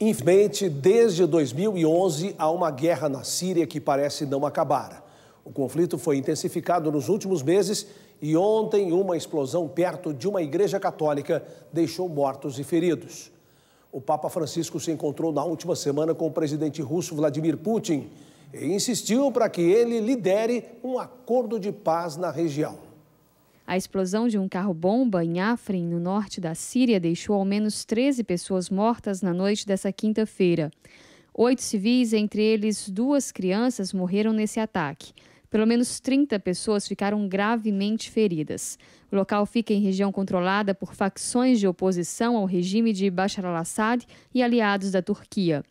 Infelizmente, desde 2011 há uma guerra na Síria que parece não acabar. O conflito foi intensificado nos últimos meses e ontem uma explosão perto de uma igreja católica deixou mortos e feridos. O Papa Francisco se encontrou na última semana com o presidente russo Vladimir Putin e insistiu para que ele lidere um acordo de paz na região. A explosão de um carro-bomba em Afrin, no norte da Síria, deixou ao menos 13 pessoas mortas na noite dessa quinta-feira. Oito civis, entre eles duas crianças, morreram nesse ataque. Pelo menos 30 pessoas ficaram gravemente feridas. O local fica em região controlada por facções de oposição ao regime de Bashar al-Assad e aliados da Turquia.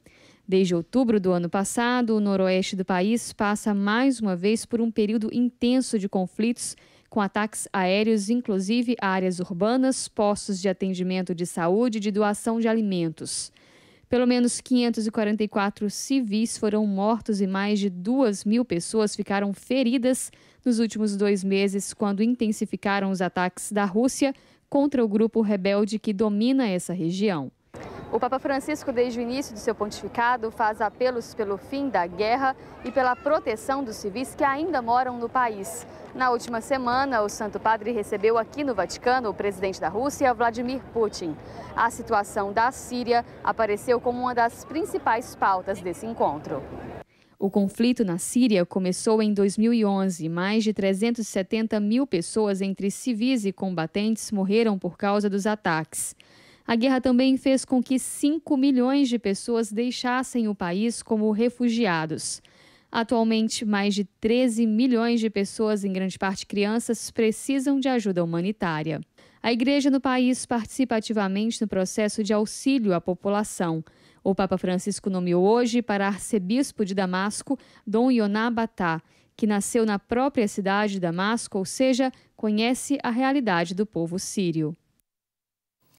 Desde outubro do ano passado, o noroeste do país passa mais uma vez por um período intenso de conflitos com ataques aéreos, inclusive a áreas urbanas, postos de atendimento de saúde e de doação de alimentos. Pelo menos 544 civis foram mortos e mais de 2 mil pessoas ficaram feridas nos últimos dois meses, quando intensificaram os ataques da Rússia contra o grupo rebelde que domina essa região. O Papa Francisco, desde o início do seu pontificado, faz apelos pelo fim da guerra e pela proteção dos civis que ainda moram no país. Na última semana, o Santo Padre recebeu aqui no Vaticano o presidente da Rússia, Vladimir Putin. A situação da Síria apareceu como uma das principais pautas desse encontro. O conflito na Síria começou em 2011. Mais de 370 mil pessoas, entre civis e combatentes, morreram por causa dos ataques. A guerra também fez com que 5 milhões de pessoas deixassem o país como refugiados. Atualmente, mais de 13 milhões de pessoas, em grande parte crianças, precisam de ajuda humanitária. A igreja no país participa ativamente no processo de auxílio à população. O Papa Francisco nomeou hoje para arcebispo de Damasco Dom Batá, que nasceu na própria cidade de Damasco, ou seja, conhece a realidade do povo sírio.